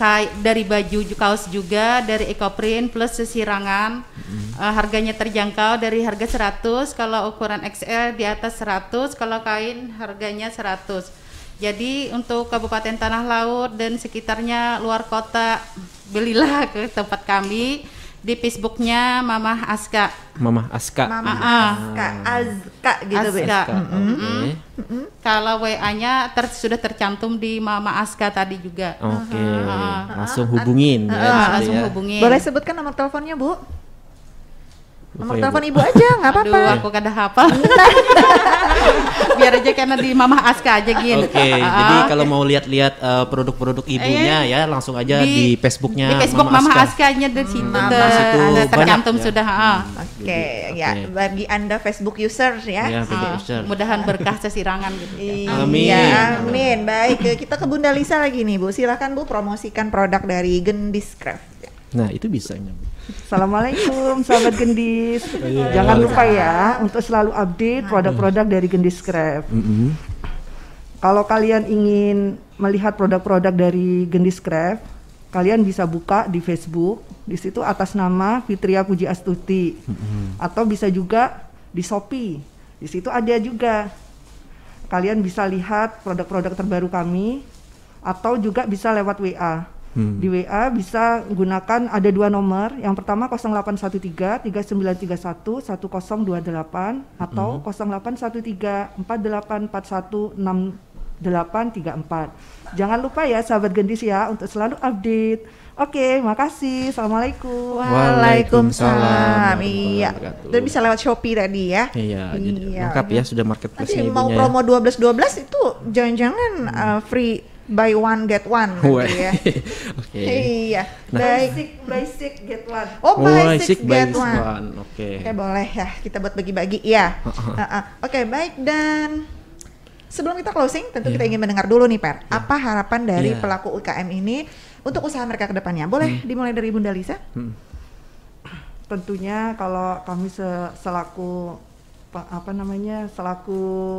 kai, dari baju kaos juga dari ekoprint plus sesirangan. Mm-hmm. Uh, harganya terjangkau dari harga 100 kalau ukuran XL di atas 100 kalau kain harganya 100. Jadi untuk Kabupaten Tanah Laut dan sekitarnya luar kota belilah ke tempat kami di Facebooknya Mama Aska. Mama Aska. Mama ah. ah. Aska, Aska gitu Aska. Mm -hmm. mm -hmm. Kalau WA-nya ter sudah tercantum di Mama Aska tadi juga. Oke. Okay. Uh -huh. Ah. Langsung hubungin. Uh ah, -huh. ya, gitu langsung ya. hubungin. Boleh sebutkan nomor teleponnya Bu? Nomor telepon ibu aja, nggak apa-apa. Aduh, aku kada hafal. Biar aja karena di Mamah Aska aja gini. Oke, okay, uh, jadi kalau mau lihat-lihat eh, produk-produk ibunya eh, ya langsung aja di, di Facebooknya di Facebook Mama Aska. Askanya dari situ, hmm, ada tercantum ya. sudah. Oke, okay, okay, ya bagi anda Facebook user ya. ya uh, Mudahan berkah sesirangan gitu. Ya. Iya. Amin. Ya, amin. Baik, eh, kita ke Bunda Lisa lagi nih Bu. Silahkan Bu promosikan produk dari Gendiscraft. Nah itu bisa nyambung. Assalamualaikum sahabat Gendis. Oh, iya. Jangan lupa ya untuk selalu update produk-produk dari Gendis Craft. Mm -hmm. Kalau kalian ingin melihat produk-produk dari Gendis Craft, kalian bisa buka di Facebook. Di situ atas nama Fitria Puji Astuti. Mm -hmm. Atau bisa juga di Shopee. Di situ ada juga. Kalian bisa lihat produk-produk terbaru kami atau juga bisa lewat WA Hmm. Di WA bisa gunakan ada dua nomor. Yang pertama 0813 3931 1028 atau hmm. 0813 4841 6834 Jangan lupa ya sahabat gendis ya untuk selalu update. Oke, makasih. Assalamualaikum. Waalaikumsalam. Iya. Dan bisa lewat Shopee tadi ya. Iya, iya. lengkap ya iya. sudah marketplace-nya mau ya. promo 12 12 itu jangan-jangan hmm. uh, free buy one get one gitu ya. Oke. okay. Iya. Nah. basic six, get one. Oh, buy oh, six, six get buy one. one. Oke. Okay. okay, boleh ya. Kita buat bagi-bagi ya. -uh. uh Oke, okay, baik dan sebelum kita closing, tentu yeah. kita iya. ingin mendengar dulu nih Per, yeah. apa harapan dari yeah. pelaku UKM ini untuk usaha mereka ke depannya? Boleh hmm. dimulai dari Bunda Lisa? Hmm. Tentunya kalau kami selaku apa namanya? selaku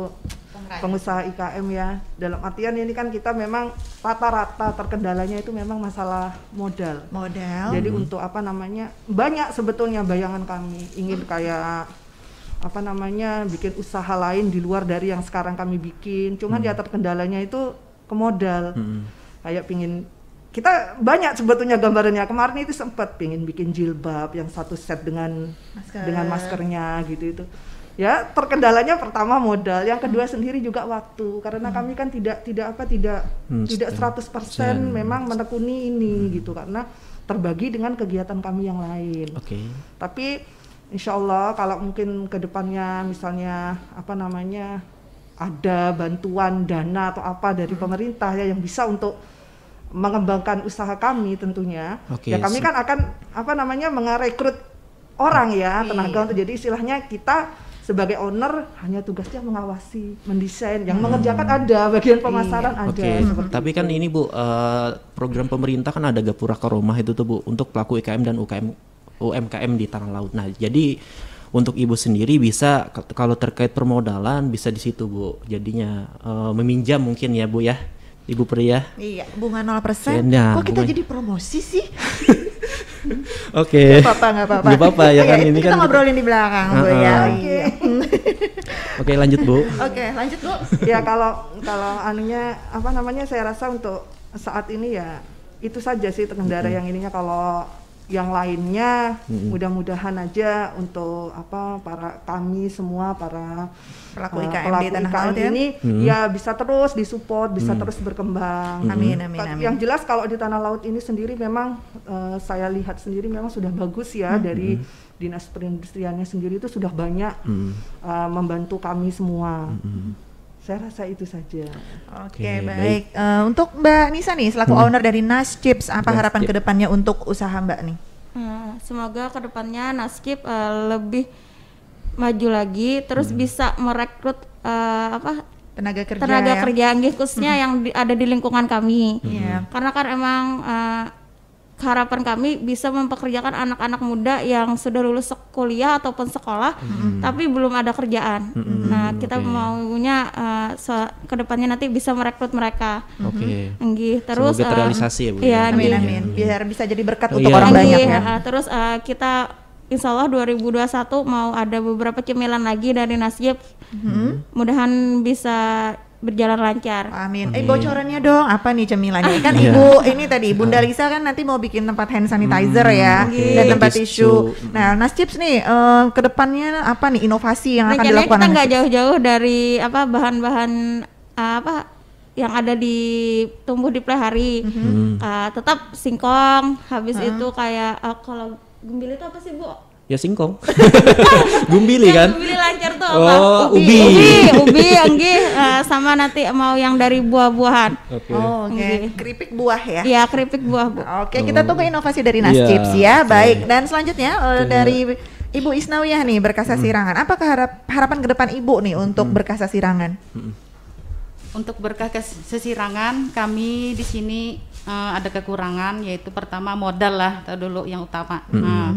pengusaha. IKM ya. Dalam artian ini kan kita memang rata-rata terkendalanya itu memang masalah modal. Modal. Jadi hmm. untuk apa namanya? Banyak sebetulnya bayangan kami ingin kayak apa namanya bikin usaha lain di luar dari yang sekarang kami bikin. Cuman ya hmm. ya terkendalanya itu ke modal. Hmm. Kayak pingin kita banyak sebetulnya gambarannya kemarin itu sempat pingin bikin jilbab yang satu set dengan Masker. dengan maskernya gitu itu ya terkendalanya pertama modal yang kedua sendiri juga waktu karena hmm. kami kan tidak tidak apa tidak hmm, tidak 100% persen memang menekuni ini hmm. gitu karena terbagi dengan kegiatan kami yang lain. Oke. Okay. Tapi insya Allah kalau mungkin kedepannya misalnya apa namanya ada bantuan dana atau apa dari hmm. pemerintah ya yang bisa untuk mengembangkan usaha kami tentunya. Okay, ya kami so kan akan apa namanya merekrut orang ya hmm. tenaga untuk jadi istilahnya kita sebagai owner hanya tugasnya mengawasi, mendesain, yang hmm. mengerjakan ada, bagian pemasaran iya. ada. Oke, okay. tapi kan ini Bu, uh, program pemerintah kan ada Gapura ke Rumah itu tuh Bu untuk pelaku IKM dan UKM UMKM di tanah laut. Nah, jadi untuk ibu sendiri bisa kalau terkait permodalan bisa di situ Bu. Jadinya uh, meminjam mungkin ya Bu ya. Ibu ya. Iya, bunga 0%. persen. Ya, Kok kita bunga... jadi promosi sih? Oke. Okay. Gak apa-apa, gak apa-apa. Gak apa-apa ya iya, kan ini kita kan. ngobrolin kita... di belakang, uh-uh. Bu ya. Oke. Okay. Oke, okay, lanjut, Bu. Oke, okay, lanjut, Bu. ya kalau kalau anunya apa namanya saya rasa untuk saat ini ya itu saja sih pengendara mm-hmm. yang ininya kalau yang lainnya hmm. mudah-mudahan aja untuk apa para kami semua para pelaku eh, IKM, uh, pelaku tanah IKM laut ya? ini hmm. ya bisa terus disupport bisa hmm. terus berkembang. Amin amin amin. Yang jelas kalau di tanah laut ini sendiri memang uh, saya lihat sendiri memang sudah bagus ya hmm. dari dinas perindustriannya sendiri itu sudah banyak hmm. uh, membantu kami semua. Hmm. Saya rasa itu saja. Oke, okay, baik. baik. Uh, untuk Mbak Nisa nih selaku hmm. owner dari Nas Chips, apa Nas harapan Chip. kedepannya untuk usaha Mbak nih? Hmm, semoga kedepannya Nas Chips uh, lebih maju lagi, terus hmm. bisa merekrut uh, apa tenaga kerja tenaga ya? kerja khususnya hmm. yang di, ada di lingkungan kami. Hmm. Iya. Yeah. Karena kan emang uh, harapan kami bisa mempekerjakan anak-anak muda yang sudah lulus kuliah ataupun sekolah hmm. tapi belum ada kerjaan. Hmm. Nah, kita okay. maunya uh, eh, so, kedepannya nanti bisa merekrut mereka. Oke. Okay. Mm-hmm. Nggih, terus Semoga eh, terrealisasi uh, ya Bu. Ya. Iya, amin amin. Biar iya. bisa jadi berkat oh, untuk iya. orang banyak eh, ya. Uh, terus uh, kita Insya Allah 2021 mau ada beberapa cemilan lagi dari Nasib. Hmm. Mudahan bisa berjalan lancar. Amin. Eh, Amin. Eh bocorannya dong, apa nih cemilannya? Ah, kan iya. ibu ini tadi Bunda Lisa kan nanti mau bikin tempat hand sanitizer ya, hmm, ya okay. dan tempat tisu. Nah, Nas Chips nih uh, eh, depannya apa nih inovasi yang akan Rencananya dilakukan? Kita nggak jauh-jauh dari apa bahan-bahan uh, apa yang ada di tumbuh di plehari. -hmm. uh, tetap singkong, habis uh itu kayak uh, kalau gembil itu apa sih bu? Ya singkong. Gumbili ya, kan? Gumbili lancar tuh apa? Oh, ubi. Ubi, ubi, ubi anggi uh, sama nanti mau yang dari buah-buahan. Oke. Okay. Oh, Okay. Keripik buah ya? Iya, keripik buah, Bu. Oke, okay, oh. kita tunggu oh. inovasi dari nas yeah, ya. Baik. Dan selanjutnya uh, dari Ibu Isnawiyah nih berkasa hmm. sirangan. Apa harap, harapan ke depan Ibu nih untuk hmm. berkasa sirangan? Hmm. Untuk berkasa sesirangan kami di sini uh, ada kekurangan yaitu pertama modal lah dulu yang utama. Hmm. Nah,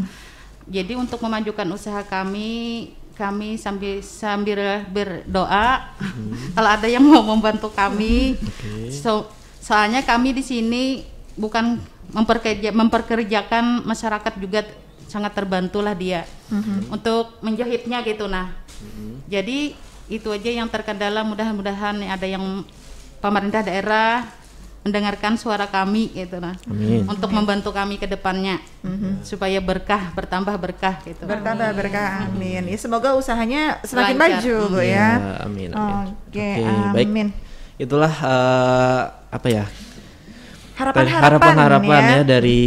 jadi untuk memajukan usaha kami, kami sambil sambil berdoa hmm. kalau ada yang mau membantu kami. Okay. So, soalnya kami di sini bukan memperkerja, memperkerjakan masyarakat juga sangat terbantulah dia hmm untuk menjahitnya gitu nah hmm jadi itu aja yang terkendala mudah-mudahan ada yang pemerintah daerah mendengarkan suara kami gitu nah Amin. untuk membantu kami ke depannya mm supaya berkah bertambah berkah gitu bertambah berkah mm-hmm. amin ya semoga usahanya semakin Lancar. maju bu iya, ya, amin amin oke okay, okay, baik. itulah uh, apa ya harapan-harapan harapan ya. ya. dari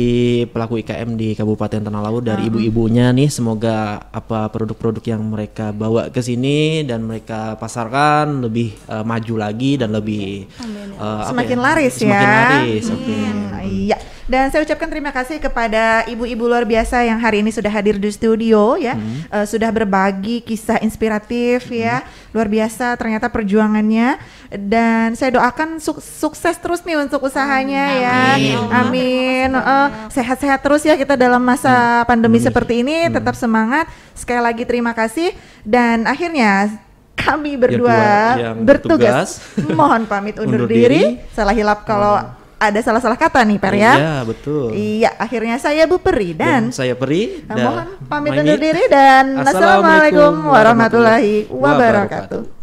pelaku IKM di Kabupaten Tanah Laut dari hmm. ibu-ibunya nih semoga apa produk-produk yang mereka bawa ke sini dan mereka pasarkan lebih uh, maju lagi dan lebih Uh, semakin ya, laris ya. Semakin laris. Oke. Okay. Hmm. Iya. Dan saya ucapkan terima kasih kepada ibu-ibu luar biasa yang hari ini sudah hadir di studio ya, hmm. uh, sudah berbagi kisah inspiratif hmm. ya, luar biasa ternyata perjuangannya. Dan saya doakan suk sukses terus nih untuk usahanya amin. ya, amin. Eh, sehat-sehat uh, terus ya kita dalam masa hmm. pandemi hmm. seperti ini, hmm. tetap semangat. Sekali lagi terima kasih dan akhirnya kami ya, berdua bertugas, bertugas mohon pamit undur, undur diri. diri. Salah hilap kalau oh ada salah-salah kata nih Per ya. Iya, betul. Iya, akhirnya saya Bu Peri dan, iya, dan saya Peri dan mohon pamit undur diri dan Assalamualaikum warahmatullahi wabarakatuh.